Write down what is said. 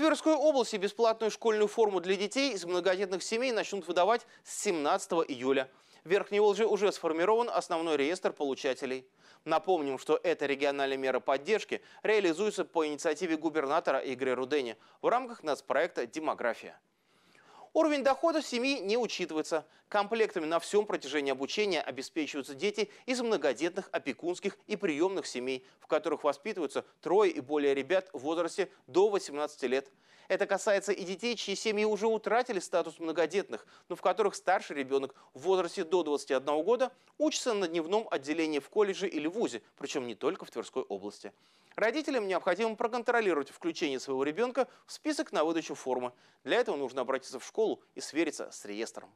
Тверской области бесплатную школьную форму для детей из многодетных семей начнут выдавать с 17 июля. В Верхней Волжи уже сформирован основной реестр получателей. Напомним, что эта региональная мера поддержки реализуется по инициативе губернатора Игоря Рудени в рамках нацпроекта «Демография». Уровень дохода семьи не учитывается. Комплектами на всем протяжении обучения обеспечиваются дети из многодетных, опекунских и приемных семей, в которых воспитываются трое и более ребят в возрасте до 18 лет. Это касается и детей, чьи семьи уже утратили статус многодетных, но в которых старший ребенок в возрасте до 21 года учится на дневном отделении в колледже или вузе, причем не только в Тверской области. Родителям необходимо проконтролировать включение своего ребенка в список на выдачу формы. Для этого нужно обратиться в школу и свериться с реестром.